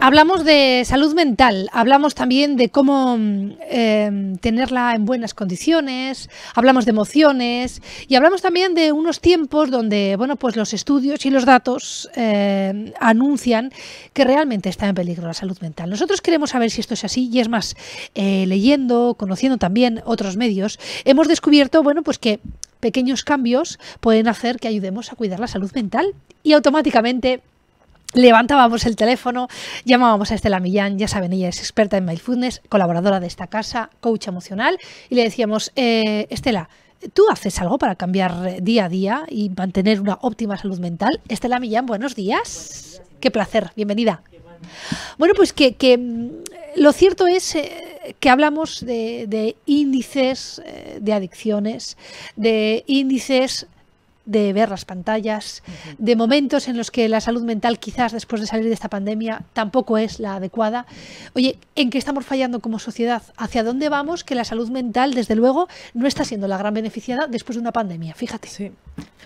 hablamos de salud mental, hablamos también de cómo mm, em, tenerla en buenas condiciones, hablamos de emociones y hablamos también de unos tiempos donde, bueno, pues los estudios y los datos em, anuncian que realmente está en peligro la salud mental. Nosotros queremos saber si esto es así y es más, eh, leyendo, conociendo también otros medios, hemos descubierto, bueno, pues que pequeños cambios pueden hacer que ayudemos a cuidar la salud mental y automáticamente Levantábamos el teléfono, llamábamos a Estela Millán, ya saben, ella es experta en mindfulness, colaboradora de esta casa, coach emocional, y le decíamos, eh, Estela, ¿tú haces algo para cambiar eh, día a día y mantener una óptima salud mental? Estela Millán, buenos días. Qué placer, bienvenida. bueno. pues que, mm, lo cierto es eh, que hablamos de, índices de adicciones, de índices de ver las pantallas, de momentos en los que la salud mental quizás después de salir de esta pandemia tampoco es la adecuada. Oye, ¿en qué estamos fallando como sociedad? ¿Hacia dónde vamos? Que la salud mental, desde luego, no está siendo la gran beneficiada después de una pandemia, fíjate. Sí,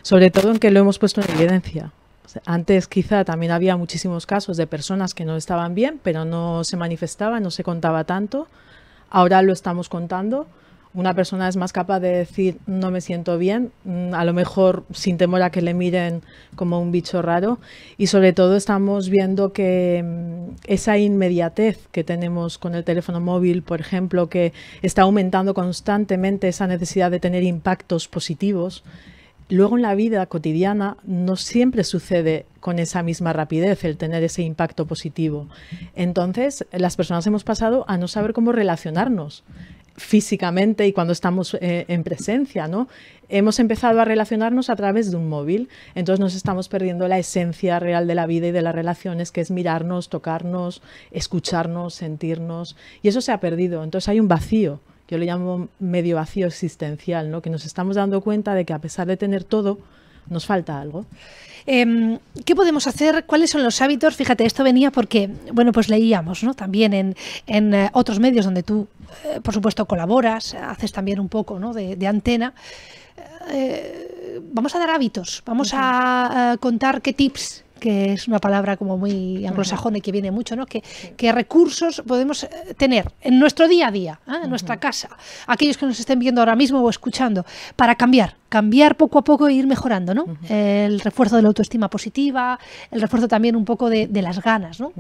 sobre todo en que lo hemos puesto en evidencia. Antes quizá también había muchísimos casos de personas que no estaban bien, pero no se manifestaba, no se contaba tanto. Ahora lo estamos contando una persona es más capaz de decir no me siento bien, mm, a lo mejor sin temor a que le miren como un bicho raro. Y sobre todo estamos viendo que mm, esa inmediatez que tenemos con el teléfono móvil, por ejemplo, que está aumentando constantemente esa necesidad de tener impactos positivos, luego en la vida cotidiana no siempre sucede con esa misma rapidez el tener ese impacto positivo. Entonces, las personas hemos pasado a no saber cómo relacionarnos físicamente y cuando estamos eh, en presencia, ¿no? Hemos empezado a relacionarnos a través de un móvil, entonces nos estamos perdiendo la esencia real de la vida y de las relaciones, que es mirarnos, tocarnos, escucharnos, sentirnos, y eso se ha perdido, entonces hay un vacío, yo le llamo medio vacío existencial, ¿no? Que nos estamos dando cuenta de que a pesar de tener todo, nos falta algo. Em, ¿Qué podemos hacer? ¿Cuáles son los hábitos? Fíjate, esto venía porque, bueno, pues leíamos, ¿no? También en, eh, otros medios donde tú, eh, por supuesto, colaboras, haces también un poco, ¿no? De, antena. Eh, vamos a dar hábitos, vamos a, contar qué tips que es una palabra como muy anglosajona y que viene mucho, ¿no? Que, recursos podemos eh, tener en nuestro día a día, ¿eh? en nuestra casa, aquellos que nos estén viendo ahora mismo o escuchando, para cambiar, cambiar poco a poco e ir mejorando, ¿no? El refuerzo de la autoestima positiva, el refuerzo también un poco de, las ganas, ¿no?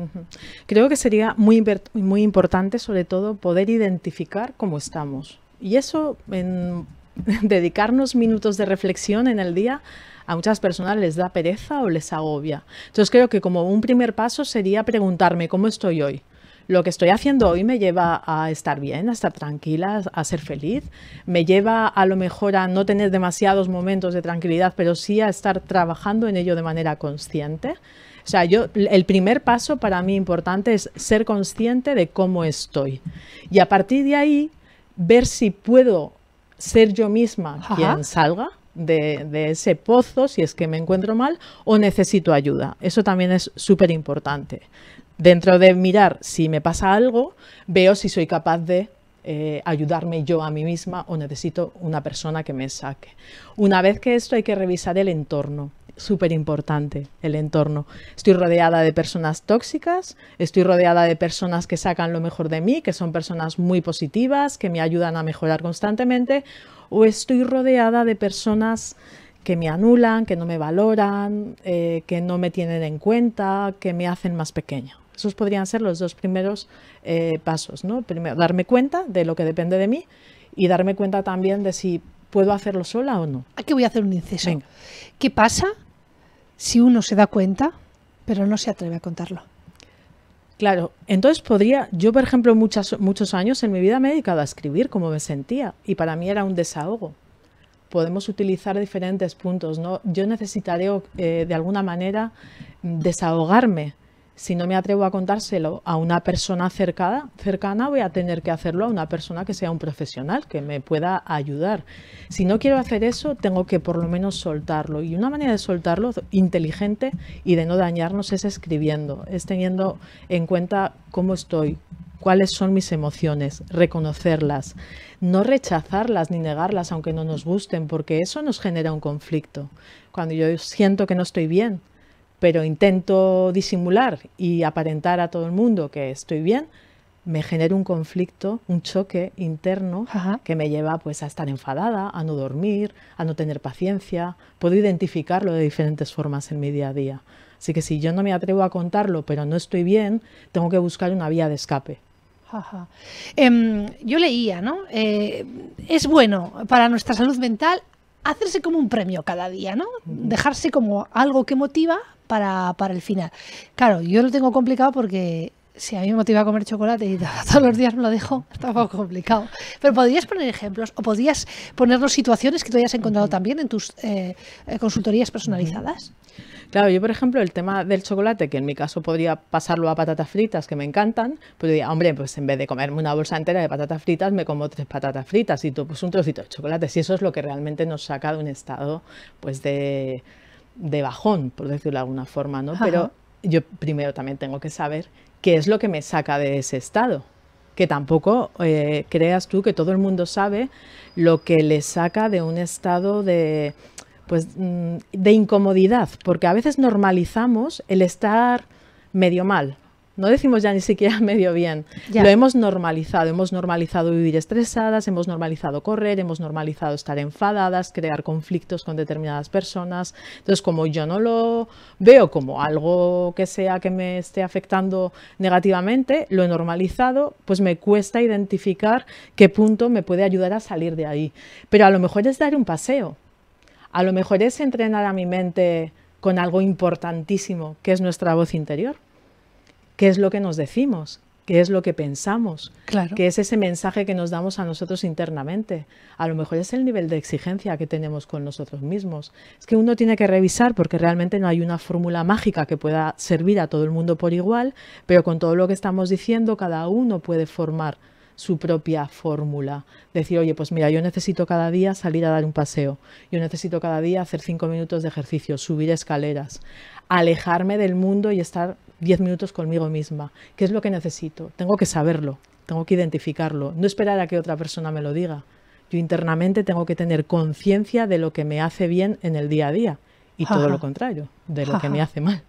Creo que sería muy, muy importante, sobre todo, poder identificar cómo estamos. Y eso en dedicarnos minutos de reflexión en el día a muchas personas les da pereza o les agobia. Entonces creo que como un primer paso sería preguntarme cómo estoy hoy. Lo que estoy haciendo hoy me lleva a estar bien, a estar tranquila, a ser feliz. Me lleva a lo mejor a no tener demasiados momentos de tranquilidad, pero sí a estar trabajando en ello de manera consciente. O sea, yo el primer paso para mí importante es ser consciente de cómo estoy. Y a partir de ahí ver si puedo ser yo misma quien salga de, ese pozo si es que me encuentro mal o necesito ayuda. Eso también es súper importante. Dentro de mirar si me pasa algo, veo si soy capaz de eh, ayudarme yo a mí misma o necesito una persona que me saque. Una vez que esto hay que revisar el entorno súper importante el entorno. Estoy rodeada de personas tóxicas, estoy rodeada de personas que sacan lo mejor de mí, que son personas muy positivas, que me ayudan a mejorar constantemente, o estoy rodeada de personas que me anulan, que no me valoran, eh, que no me tienen en cuenta, que me hacen más pequeña. Esos podrían ser los dos primeros eh, pasos, ¿no? Primero, darme cuenta de lo que depende de mí y darme cuenta también de si puedo hacerlo sola o no. Ah, qué voy a hacer un inciso. ¿Qué pasa si uno se da cuenta, pero no se atreve a contarlo. Claro, entonces podría, yo por ejemplo muchos muchos años en mi vida me he dedicado a escribir como me sentía y para mí era un desahogo. Podemos utilizar diferentes puntos, ¿no? Yo necesitaré eh, de alguna manera mm, desahogarme si no me atrevo a contárselo a una persona cercana, cercana, voy a tener que hacerlo a una persona que sea un profesional, que me pueda ayudar. Si no quiero hacer eso, tengo que por lo menos soltarlo. Y una manera de soltarlo inteligente y de no dañarnos es escribiendo, es teniendo en cuenta cómo estoy, cuáles son mis emociones, reconocerlas, no rechazarlas ni negarlas aunque no nos gusten, porque eso nos genera un conflicto. Cuando yo siento que no estoy bien, pero intento disimular y aparentar a todo el mundo que estoy bien, me genera un conflicto, un choque interno que me lleva pues a estar enfadada, a no dormir, a no tener paciencia. Puedo identificarlo de diferentes formas en mi día a día. Así que si yo no me atrevo a contarlo, pero no estoy bien, tengo que buscar una vía de escape. Em, yo leía, ¿no? Eh, es bueno para nuestra salud mental hacerse como un premio cada día, ¿no? Dejarse como algo que motiva para, el final. Claro, yo lo tengo complicado porque si a mí me motiva comer chocolate y todos los días me lo dejo, está un poco complicado. Pero podrías poner ejemplos o podrías ponernos situaciones que tú hayas encontrado también en tus eh, eh, consultorías personalizadas. Claro, yo por ejemplo el tema del chocolate, que en mi caso podría pasarlo a patatas fritas, que me encantan, pues diría, hombre, pues en vez de comerme una bolsa entera de patatas fritas, me como tres patatas fritas y tú, pues un trocito de chocolate, si eso es lo que realmente nos saca de un estado pues de de bajón, por decirlo de alguna forma, ¿no? Pero yo primero también tengo que saber qué es lo que me saca de ese estado. Que tampoco eh, creas tú que todo el mundo sabe lo que le saca de un estado de, pues, mm, de incomodidad, porque a veces normalizamos el estar medio mal no decimos ya ni siquiera medio bien. Lo hemos normalizado. Hemos normalizado vivir estresadas, hemos normalizado correr, hemos normalizado estar enfadadas, crear conflictos con determinadas personas. Entonces, como yo no lo veo como algo que sea que me esté afectando negativamente, lo he normalizado, pues me cuesta identificar qué punto me puede ayudar a salir de ahí. Pero a lo mejor es dar un paseo. A lo mejor es entrenar a mi mente con algo importantísimo, que es nuestra voz interior qué es lo que nos decimos, qué es lo que pensamos, claro. qué es ese mensaje que nos damos a nosotros internamente. A lo mejor es el nivel de exigencia que tenemos con nosotros mismos. Es que uno tiene que revisar porque realmente no hay una fórmula mágica que pueda servir a todo el mundo por igual, pero con todo lo que estamos diciendo, cada uno puede formar su propia fórmula. Decir, oye, pues mira, yo necesito cada día salir a dar un paseo, yo necesito cada día hacer cinco minutos de ejercicio, subir escaleras, alejarme del mundo y estar 10 minutos conmigo misma. ¿Qué es lo que necesito? Tengo que saberlo, tengo que identificarlo, no esperar a que otra persona me lo diga. Yo internamente tengo que tener conciencia de lo que me hace bien en el día a día y todo lo contrario, de lo que me hace mal.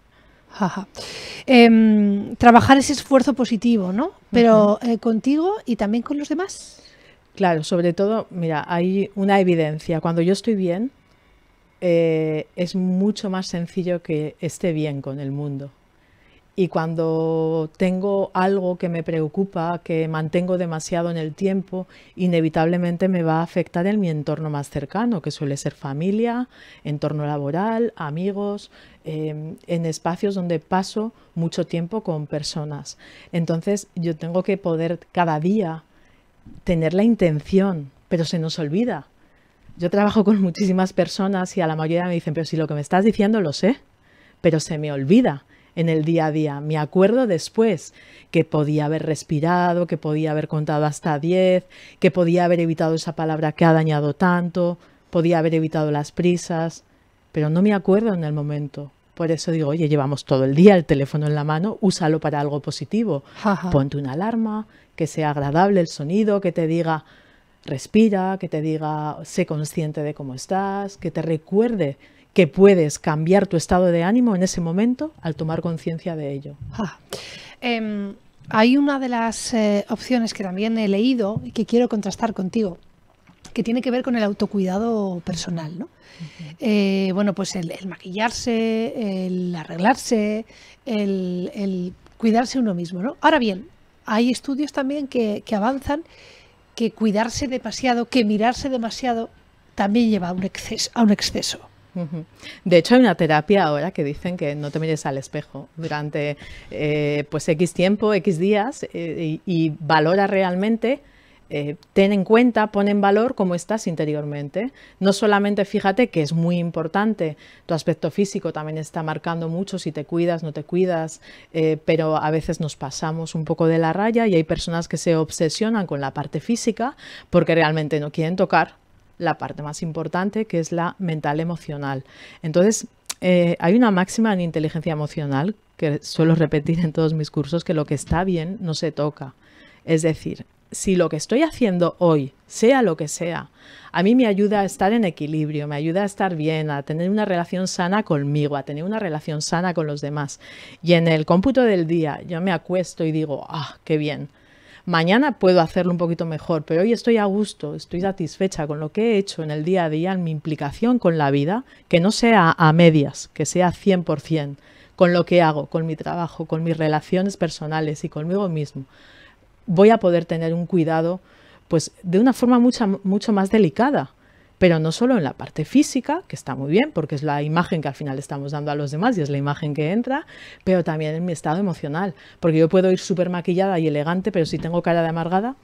Em, trabajar ese esfuerzo positivo, ¿no? Pero eh, contigo y también con los demás. Claro, sobre todo, mira, hay una evidencia. Cuando yo estoy bien, eh, es mucho más sencillo que esté bien con el mundo y cuando tengo algo que me preocupa, que mantengo demasiado en el tiempo, inevitablemente me va a afectar en mi entorno más cercano, que suele ser familia, entorno laboral, amigos, em, en espacios donde paso mucho tiempo con personas. Entonces yo tengo que poder cada día tener la intención, pero se nos olvida. Yo trabajo con muchísimas personas y a la mayoría me dicen, pero si lo que me estás diciendo lo sé, pero se me olvida en el día a día. Me acuerdo después que podía haber respirado, que podía haber contado hasta 10, que podía haber evitado esa palabra que ha dañado tanto, podía haber evitado las prisas, pero no me acuerdo en el momento. Por eso digo, oye, llevamos todo el día el teléfono en la mano, úsalo para algo positivo. Ponte una alarma, que sea agradable el sonido, que te diga respira, que te diga sé consciente de cómo estás, que te recuerde que puedes cambiar tu estado de ánimo en ese momento al tomar conciencia de ello. Ah. Em, hay una de las eh, opciones que también he leído y que quiero contrastar contigo, que tiene que ver con el autocuidado personal. ¿no? Eh, bueno, pues el, maquillarse, el arreglarse, el, cuidarse uno mismo. ¿no? Ahora bien, hay estudios también que, avanzan que cuidarse demasiado, que mirarse demasiado, también lleva A un exceso. De hecho, hay una terapia ahora que dicen que no te mires al espejo durante eh, pues X tiempo, X días eh, y, valora realmente eh, ten en cuenta, pon en valor cómo estás interiormente. No solamente fíjate que es muy importante, tu aspecto físico también está marcando mucho si te cuidas, no te cuidas, pero a veces nos pasamos un poco de la raya y hay personas que se obsesionan con la parte física porque realmente no quieren tocar la parte más importante, que es la mental emocional. Entonces, eh, hay una máxima en inteligencia emocional que suelo repetir en todos mis cursos, que lo que está bien no se toca. Es decir, si lo que estoy haciendo hoy, sea lo que sea, a mí me ayuda a estar en equilibrio, me ayuda a estar bien, a tener una relación sana conmigo, a tener una relación sana con los demás. Y en el cómputo del día yo me acuesto y digo, ah, qué bien Mañana puedo hacerlo un poquito mejor, pero hoy estoy a gusto, estoy satisfecha con lo que he hecho en el día a día, en mi implicación con la vida, que no sea a medias, que sea 100% con lo que hago, con mi trabajo, con mis relaciones personales y conmigo mismo. Voy a poder tener un cuidado pues de una forma mucha, mucho más delicada pero no solo en la parte física, que está muy bien, porque es la imagen que al final estamos dando a los demás y es la imagen que entra, pero también en mi estado emocional, porque yo puedo ir súper maquillada y elegante, pero si tengo cara de amargada,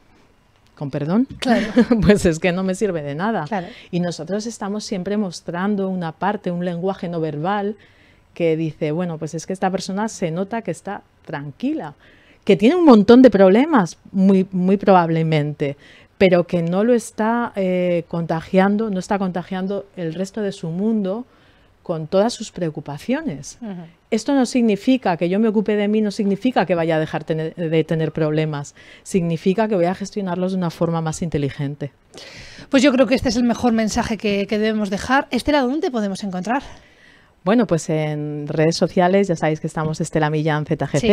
con perdón, pues es que no me sirve de nada. Y nosotros estamos siempre mostrando una parte, un lenguaje no verbal que dice, bueno, pues es que esta persona se nota que está tranquila, que tiene un montón de problemas, muy, muy probablemente, pero que no lo está eh, contagiando, no está contagiando el resto de su mundo con todas sus preocupaciones. Esto no significa que yo me ocupe de mí, no significa que vaya a dejar de tener problemas, significa que voy a gestionarlos de una forma más inteligente. Pues yo creo que este es el mejor mensaje que, debemos dejar. lado ¿dónde podemos encontrar? Bueno, pues en redes sociales ya sabéis que estamos Estela Millán ZGZ,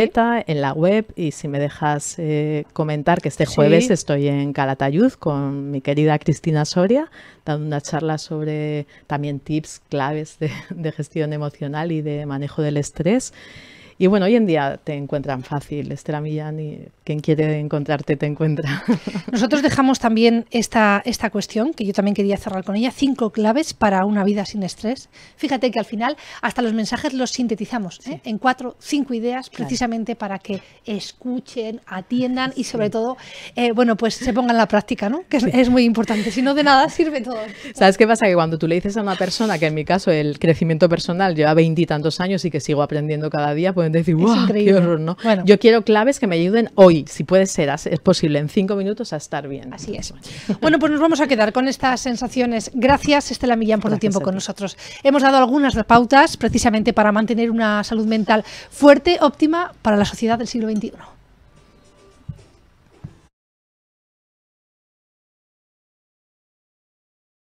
en la web y si me dejas eh, comentar que este jueves estoy en Calatayud con mi querida Cristina Soria dando una charla sobre también tips claves de gestión emocional y de manejo del estrés. Y bueno, hoy en día te encuentran fácil, Estela Millán, y quien quiere encontrarte te encuentra. Nosotros dejamos también esta, esta cuestión, que yo también quería cerrar con ella, cinco claves para una vida sin estrés. Fíjate que al final hasta los mensajes los sintetizamos ¿eh? en cuatro, cinco ideas, precisamente para que escuchen, atiendan y sobre todo, eh, bueno, pues se pongan en la práctica, ¿no? Que es, muy importante. Si no, de nada sirve todo. ¿Sabes qué pasa? Que cuando tú le dices a una persona, que en mi caso el crecimiento personal lleva veintitantos años y que sigo aprendiendo cada día, pues decir, wow, qué horror, ¿no? Yo quiero claves que me ayuden hoy, si puede ser, es posible, en cinco minutos a estar bien. Así es. bueno, pues nos vamos a quedar con estas sensaciones. Gracias, Estela Millán, por tu tiempo con nosotros. Hemos dado algunas pautas precisamente para mantener una salud mental fuerte, óptima para la sociedad del siglo XXI.